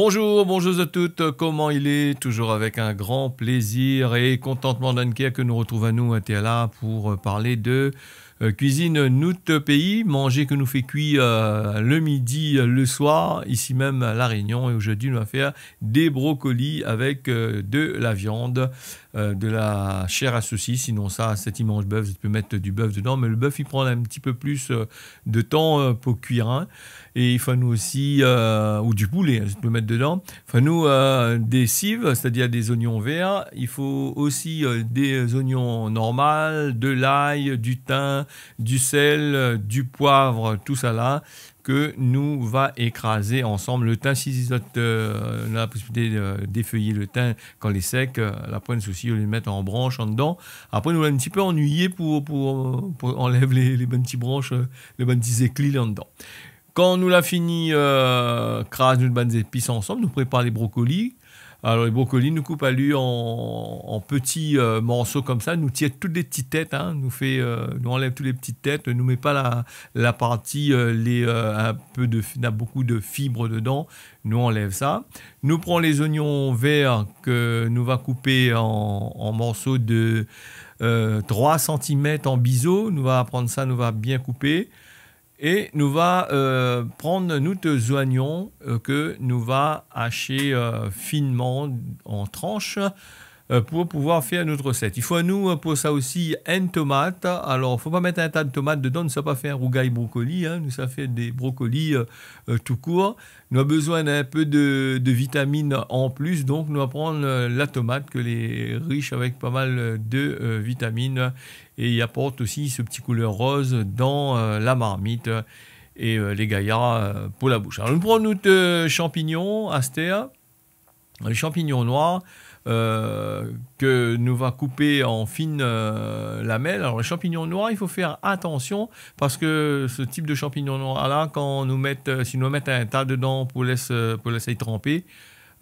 Bonjour, bonjour à toutes, comment il est Toujours avec un grand plaisir et contentement d'Ankia que nous retrouvons à nous à Théala pour euh, parler de euh, cuisine notre pays, manger que nous fait cuire euh, le midi, le soir, ici même à La Réunion. Et aujourd'hui, on va faire des brocolis avec de la viande, de la chair à saucisse. Sinon, ça, cet immense bœuf, je peux mettre du bœuf dedans, mais le bœuf, il prend un petit peu plus de temps pour cuire. Hein et il faut nous aussi, euh, ou du poulet, je hein, peux mettre dedans, il nous euh, des cives, c'est-à-dire des oignons verts, il faut aussi euh, des oignons normaux, de l'ail, du thym, du sel, du poivre, tout ça là, que nous va écraser ensemble. Le thym, si on a la possibilité d'effeuiller le thym quand il est sec, la pointe souci, on les mettre en branche en dedans. Après, nous allons un petit peu ennuyé pour, pour, enlève les, les, bonnes petites branches, les bonnes petites éclis en dedans. Quand nous l'a fini, euh, crase nous bonnes épices ensemble, nous prépare les brocolis. Alors les brocolis nous coupe à lui en, petits euh, morceaux comme ça, nous tire toutes les petites têtes, hein, nous fait, euh, nous enlève toutes les petites têtes, nous met pas la, partie euh, les un peu de, a beaucoup de fibres dedans, nous enlève ça. Nous prend les oignons verts que nous va couper en, morceaux de 3 cm en biseau, nous va prendre ça, nous va bien couper et nous va euh, prendre notre oignon euh, que nous va hacher euh, finement en tranches pour pouvoir faire notre recette. Il faut à nous pour ça aussi une tomate. Alors, faut pas mettre un tas de tomates dedans. Ça ne pas faire rougail brocoli. Hein. Nous ça fait des brocolis tout court. Nous avons besoin d'un peu de, vitamines en plus. Donc, nous allons prendre la tomate que les riches avec pas mal de vitamines et il apporte aussi ce petit couleur rose dans euh, la marmite et euh, les gaillards euh, pour la bouche. Alors nous prenons notre champignon, Astéa, les champignons noirs que nous va couper en fines lamelles. Alors le champignons noir, il faut faire attention parce que ce type de champignons noir là, quand nous mettent, si nous mettons un tas dedans pour laisser, pour laisser tremper,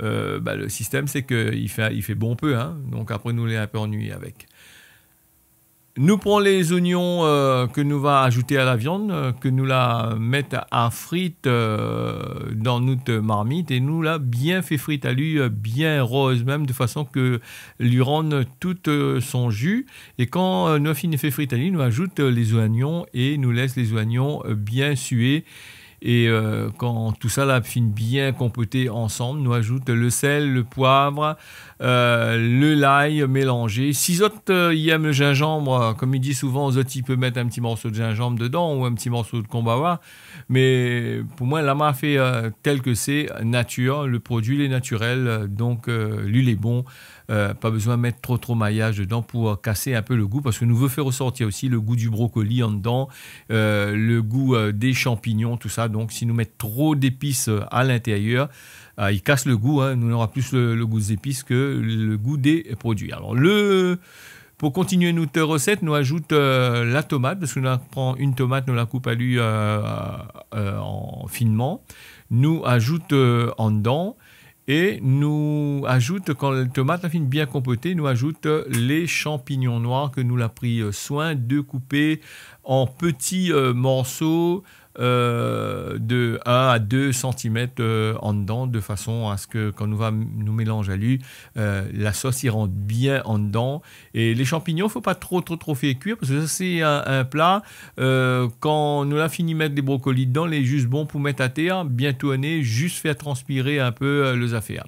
bah, le système c'est qu'il fait, il fait bon peu, hein, donc après nous les un peu ennuyé avec. Nous prenons les oignons euh, que nous va ajouter à la viande, euh, que nous la mettons à frites euh, dans notre marmite et nous la bien fait frite à lui, bien rose même, de façon que lui rende tout son jus. Et quand nous avons fait frite à lui, nous ajoute les oignons et nous laisse les oignons bien suer. Et euh, quand tout ça l'a fine bien compoté ensemble, nous ajoute le sel, le poivre, euh, le l'ail mélangé. Si autres euh, y le gingembre, euh, comme il dit souvent, autres ils mettre un petit morceau de gingembre dedans ou un petit morceau de kombawa. Mais pour moi, la l'ama fait tel que c'est, nature, le produit est naturel, donc l'huile est bon. pas besoin de mettre trop trop maillage dedans pour casser un peu le goût parce que nous veut faire ressortir aussi le goût du brocoli en dedans, le goût des champignons, tout ça. Donc, si nous mettons trop d'épices euh, à l'intérieur, euh, il casse le goût. Hein. nous, n'aurons plus le, goût des que le goût des produits. Alors, pour continuer notre recette, nous ajoutons euh, la tomate, parce que nous prend une tomate, nous la coupe à lui en finement. Nous ajoutons en dedans. Et nous ajoutons, quand la tomate est bien compotée, nous ajoute les champignons noirs que nous l'a pris soin de couper en petits morceaux euh, de 1 à 2 cm euh, en dedans, de façon à ce que quand nous va nous mélange à lui, euh, la sauce y rentre bien en dedans. Et les champignons, faut pas trop trop trop faire cuire, parce que c'est un, plat, quand nous a fini mettre des brocolis dedans, il est juste bon pour mettre à terre, bientôt tourner, juste faire transpirer un peu les affaires.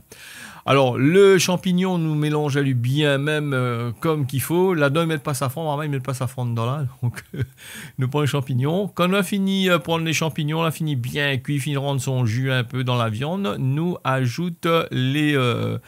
Alors, le champignon, nous mélange à lui bien même euh, comme qu'il faut. Là-dedans, ils ne pas sa Normalement, il ne met pas sa fronde dans là. Donc, nous prenons les champignons. Quand on a fini de euh, prendre les champignons, on a fini bien cuit, fini de rendre son jus un peu dans la viande, nous ajoute les euh,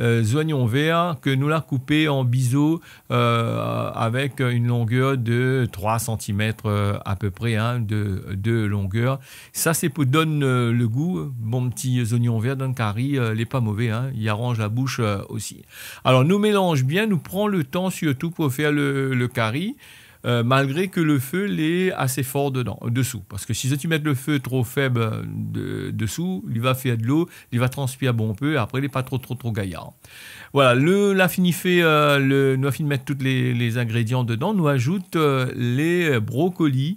euh, oignons verts que nous l'a coupé en biseau euh, avec une longueur de 3 cm euh, à peu près hein, de, longueur. Ça, c'est pour donne le goût. Bon petit oignon vert d'un curry, il n'est pas mauvais. Hein. il arrange la bouche aussi. Alors, nous mélange bien, nous prend le temps surtout pour faire le, le euh, malgré que le feu l'est assez fort euh, dessous. Parce que si tu mets le feu trop faible euh, dessous, il va faire de l'eau, il va transpirer bon peu, et après il n'est pas trop trop trop gaillard. Voilà, la nous avons fini de mettre tous les, ingrédients dedans, nous ajoute les brocolis,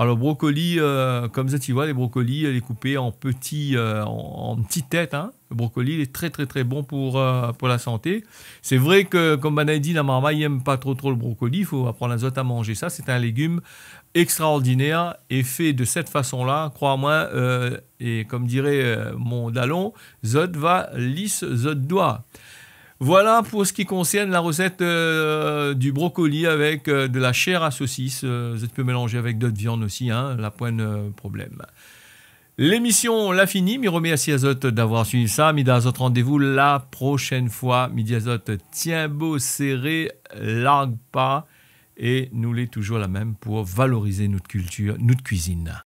alors brocoli, euh, comme ça tu vois, les brocolis, euh, les couper en petits, euh, en, petites têtes. Hein. Le brocoli, il est très très très bon pour, pour la santé. C'est vrai que, comme on a dit, la il n'aime pas trop trop le brocoli. Il faut apprendre les autres à manger ça. C'est un légume extraordinaire et fait de cette façon-là. Crois-moi, et comme dirait mon dallon, zot va lisse, zot doit. Voilà pour ce qui concerne la recette euh, du brocoli avec euh, de la chair à saucisse. Euh, vous pouvez mélanger avec d'autres viandes aussi, hein, la pointe euh, problème. L'émission l'a fini. Mi remercie Azote d'avoir suivi ça. Mida Azote, rendez-vous la prochaine fois. Midi Azote, tiens beau, serré, largue pas. Et nous l'est toujours la même pour valoriser notre culture, notre cuisine.